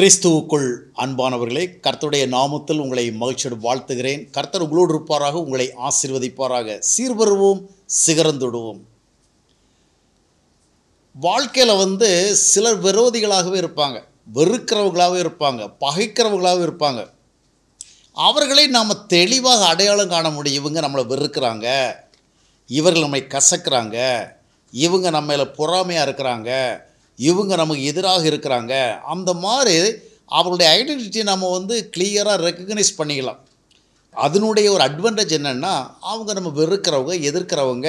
கிறிஸ்துவுக்குள் அன்பானவர்களே கர்த்தருடைய நாமத்தில் உங்களை மகிழ்ச்சியோடு வாழ்த்துகிறேன் கர்த்தர் உங்களோடு இருப்பாராக உங்களை ஆசீர்வதிப்பாராக சீர்வருவோம் சிகரந்துடுவோம் வாழ்க்கையில் வந்து சிலர் விரோதிகளாகவே இருப்பாங்க வெறுக்கிறவர்களாகவே இருப்பாங்க பகைக்கிறவர்களாகவே இருப்பாங்க அவர்களை நாம் தெளிவாக அடையாளம் காண முடியும் இவங்க நம்மளை வெறுக்கிறாங்க இவர்கள் நம்மை கசக்கிறாங்க இவங்க நம்மளை பொறாமையாக இருக்கிறாங்க இவங்க நமக்கு எதிராக இருக்கிறாங்க அந்த மாதிரி அவருடைய ஐடென்டிட்டியை நம்ம வந்து கிளியராக ரெக்கக்னைஸ் பண்ணிக்கலாம் அதனுடைய ஒரு அட்வான்டேஜ் என்னென்னா அவங்க நம்ம வெறுக்கிறவங்க எதிர்க்கிறவங்க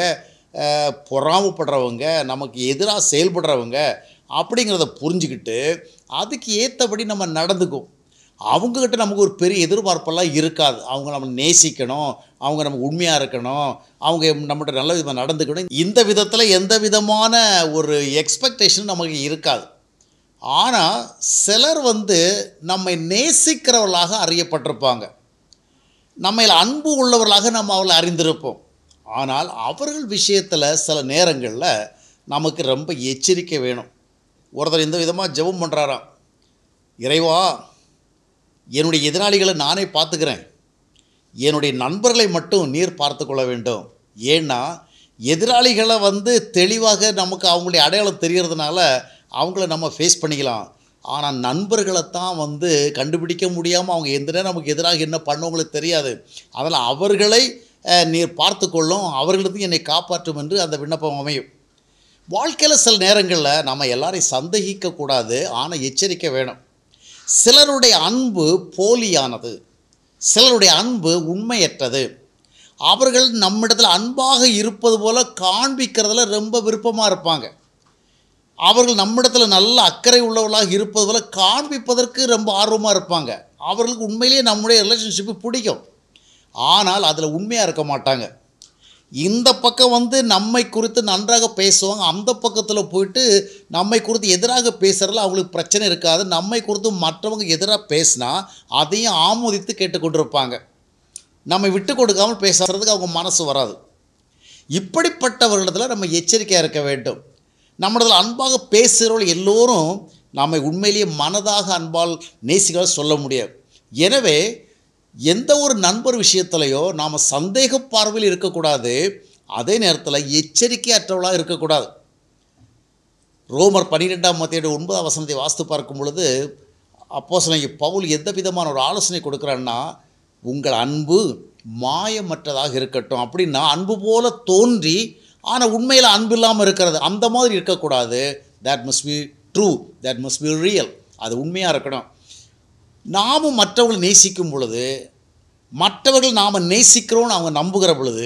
பொறாமப்படுறவங்க நமக்கு எதிராக செயல்படுறவங்க அப்படிங்கிறத புரிஞ்சுக்கிட்டு அதுக்கு ஏற்றபடி நம்ம நடந்துக்கும் அவங்கக்கிட்ட நமக்கு ஒரு பெரிய எதிர்பார்ப்பெல்லாம் இருக்காது அவங்க நம்ம நேசிக்கணும் அவங்க நமக்கு உண்மையாக இருக்கணும் அவங்க நம்மகிட்ட நல்ல விதமாக நடந்துக்கணும் இந்த விதத்தில் எந்த விதமான ஒரு எக்ஸ்பெக்டேஷனும் நமக்கு இருக்காது ஆனால் சிலர் வந்து நம்மை நேசிக்கிறவர்களாக அறியப்பட்டிருப்பாங்க நம்மள அன்பு உள்ளவர்களாக நம்ம அவளை அறிந்திருப்போம் ஆனால் அவர்கள் விஷயத்தில் சில நேரங்களில் நமக்கு ரொம்ப எச்சரிக்கை வேணும் ஒருத்தர் இந்த விதமாக ஜெபம் பண்ணுறாராம் இறைவா என்னுடைய எதிராளிகளை நானே பார்த்துக்கிறேன் என்னுடைய நண்பர்களை மட்டும் நீர் பார்த்து கொள்ள வேண்டும் ஏன்னா எதிராளிகளை வந்து தெளிவாக நமக்கு அவங்களுடைய அடையாளம் தெரிகிறதுனால அவங்கள நம்ம ஃபேஸ் பண்ணிக்கலாம் ஆனால் நண்பர்களை தான் வந்து கண்டுபிடிக்க முடியாமல் அவங்க எந்த நேரம் நமக்கு எதிராக என்ன பண்ணவங்களுக்கு தெரியாது அதில் அவர்களை நீர் பார்த்து கொள்ளும் அவர்களுக்கு என்னை காப்பாற்றும் என்று அந்த விண்ணப்பம் அமையும் வாழ்க்கையில் சில நேரங்களில் நம்ம எல்லாரையும் சந்தேகிக்கக்கூடாது ஆனால் எச்சரிக்கை வேணும் சிலருடைய அன்பு போலியானது சிலருடைய அன்பு உண்மையற்றது அவர்கள் நம்மிடத்தில் அன்பாக இருப்பது போல் காண்பிக்கிறதுல ரொம்ப விருப்பமாக இருப்பாங்க அவர்கள் நம்மிடத்தில் நல்ல அக்கறை உள்ளவர்களாக இருப்பது போல காண்பிப்பதற்கு ரொம்ப ஆர்வமாக இருப்பாங்க அவர்களுக்கு உண்மையிலேயே நம்முடைய ரிலேஷன்ஷிப்பு பிடிக்கும் ஆனால் அதில் உண்மையாக இருக்க மாட்டாங்க இந்த பக்கம் வந்து நம்மை குறித்து நன்றாக பேசுவாங்க அந்த பக்கத்தில் போயிட்டு நம்மை குறித்து எதிராக பேசுகிறதில் அவங்களுக்கு பிரச்சனை இருக்காது நம்மை குறித்து மற்றவங்க எதிராக பேசினா அதையும் ஆமோதித்து கேட்டுக்கொண்டிருப்பாங்க நம்மை விட்டு கொடுக்காமல் பேசுகிறதுக்கு அவங்க மனசு வராது இப்படிப்பட்டவர்களிடத்தில் நம்ம எச்சரிக்கையாக இருக்க வேண்டும் நம்மளதில் அன்பாக பேசுகிறவர்கள் எல்லோரும் நம்மை உண்மையிலேயே மனதாக அன்பால் நேசிகளால் சொல்ல முடியாது எனவே எந்த ஒரு நண்பர் விஷயத்துலையோ நாம் சந்தேக பார்வையில் இருக்கக்கூடாது அதே நேரத்தில் எச்சரிக்கையற்றவளாக இருக்கக்கூடாது ரோமர் பன்னிரெண்டாம் மத்தியோட ஒன்பதாம் வசனத்தை வாஸ்து பார்க்கும் பொழுது அப்போசனைக்கு பவுல் எந்த விதமான ஒரு ஆலோசனை கொடுக்குறான்னா உங்கள் அன்பு மாயமற்றதாக இருக்கட்டும் அப்படின்னா அன்பு போல தோன்றி ஆனால் உண்மையில் அன்பு இல்லாமல் இருக்கிறது அந்த மாதிரி இருக்கக்கூடாது that must be true that must be real அது உண்மையாக இருக்கணும் நாமும் மற்றவர்களை நேசிக்கும் பொழுது மற்றவர்கள் நாம் நேசிக்கிறோன்னு அவங்க நம்புகிற பொழுது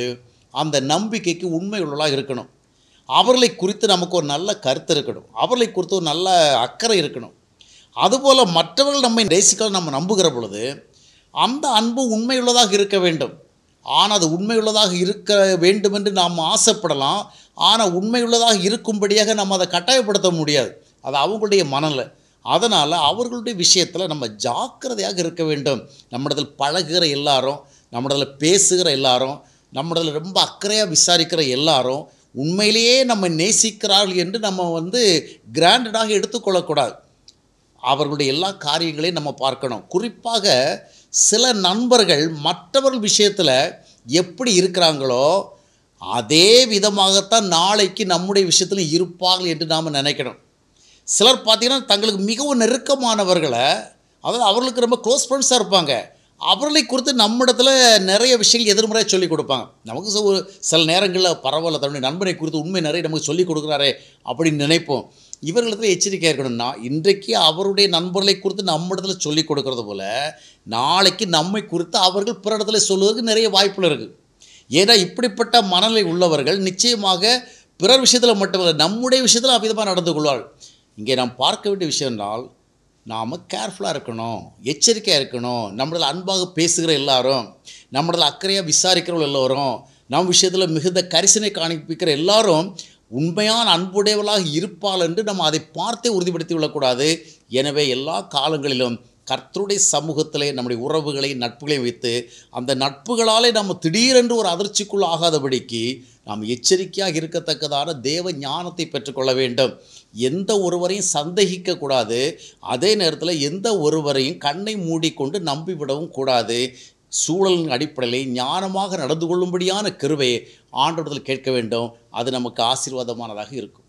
அந்த நம்பிக்கைக்கு உண்மை உள்ளவளாக இருக்கணும் அவர்களை குறித்து நமக்கு ஒரு நல்ல கருத்து இருக்கணும் அவர்களை குறித்து ஒரு நல்ல அக்கறை இருக்கணும் அதுபோல் மற்றவர்கள் நம்மை நேசிக்கலாம் நம்ம நம்புகிற பொழுது அந்த அன்பு உண்மையுள்ளதாக இருக்க வேண்டும் ஆனால் அது உண்மையுள்ளதாக இருக்க வேண்டும் என்று நாம் ஆசைப்படலாம் ஆனால் உண்மையுள்ளதாக இருக்கும்படியாக நம்ம அதை கட்டாயப்படுத்த முடியாது அது அவங்களுடைய மனநிலை அதனால் அவர்களுடைய விஷயத்தில் நம்ம ஜாக்கிரதையாக இருக்க வேண்டும் நம்மிடத்தில் பழகுகிற எல்லாரும் நம்மிடத்தில் பேசுகிற எல்லாரும் நம்மிடத்தில் ரொம்ப அக்கறையாக விசாரிக்கிற எல்லாரும் உண்மையிலேயே நம்ம நேசிக்கிறார்கள் என்று நம்ம வந்து கிராண்டடாக எடுத்துக்கொள்ளக்கூடாது அவர்களுடைய எல்லா காரியங்களையும் நம்ம பார்க்கணும் குறிப்பாக சில நண்பர்கள் மற்றவர்கள் விஷயத்தில் எப்படி இருக்கிறாங்களோ அதே விதமாகத்தான் நாளைக்கு நம்முடைய விஷயத்தில் இருப்பார்கள் என்று நாம் நினைக்கணும் சிலர் பார்த்திங்கன்னா தங்களுக்கு மிகவும் நெருக்கமானவர்களை அதாவது அவர்களுக்கு ரொம்ப க்ளோஸ் ஃப்ரெண்ட்ஸாக இருப்பாங்க அவர்களை குறித்து நம்மிடத்தில் நிறைய விஷயங்கள் எதிர்மறையாக சொல்லிக் கொடுப்பாங்க நமக்கு ஒரு சில நேரங்களில் பரவாயில்ல தன்னுடைய நண்பனை குறித்து உண்மை நிறைய நமக்கு சொல்லிக் கொடுக்குறாரே அப்படின்னு நினைப்போம் இவர்களிடத்தில் எச்சரிக்கையாக இருக்கணும்னா இன்றைக்கு அவருடைய நண்பர்களை குறித்து நம்ம இடத்துல சொல்லிக் கொடுக்கறது போல் நாளைக்கு நம்மை குறித்து அவர்கள் பிற இடத்துல சொல்லுவதற்கு நிறைய வாய்ப்புகள் இருக்குது ஏன்னா இப்படிப்பட்ட மனநிலை உள்ளவர்கள் நிச்சயமாக பிறர் விஷயத்தில் மட்டுமல்ல நம்முடைய விஷயத்தில் அவ்விதமாக நடந்து கொள்வார்கள் இங்கே நாம் பார்க்க வேண்டிய விஷயம் என்றால் நாம் கேர்ஃபுல்லாக இருக்கணும் எச்சரிக்கையாக இருக்கணும் நம்மளால் அன்பாக பேசுகிற எல்லாரும் நம்மளால் அக்கறையாக விசாரிக்கிறவங்க எல்லோரும் நம் விஷயத்தில் மிகுந்த கரிசனை காண்பிக்கிற எல்லாரும் உண்மையான அன்புடையவளாக இருப்பாள் என்று நம்ம அதை பார்த்தே உறுதிப்படுத்தி விடக்கூடாது எனவே எல்லா காலங்களிலும் கர்த்தருடைய சமூகத்திலே நம்முடைய உறவுகளையும் நட்புகளையும் வைத்து அந்த நட்புகளாலே நம்ம திடீரென்று ஒரு அதிர்ச்சிக்குள் ஆகாதபடிக்கு நாம் எச்சரிக்கையாக இருக்கத்தக்கதான தேவ ஞானத்தை பெற்றுக்கொள்ள வேண்டும் எந்த ஒருவரையும் சந்தேகிக்கக்கூடாது அதே நேரத்தில் எந்த ஒருவரையும் கண்ணை மூடிக்கொண்டு நம்பிவிடவும் கூடாது சூழலின் அடிப்படையில் ஞானமாக நடந்து கொள்ளும்படியான கருவையை ஆண்டோடத்தில் கேட்க வேண்டும் அது நமக்கு ஆசீர்வாதமானதாக இருக்கும்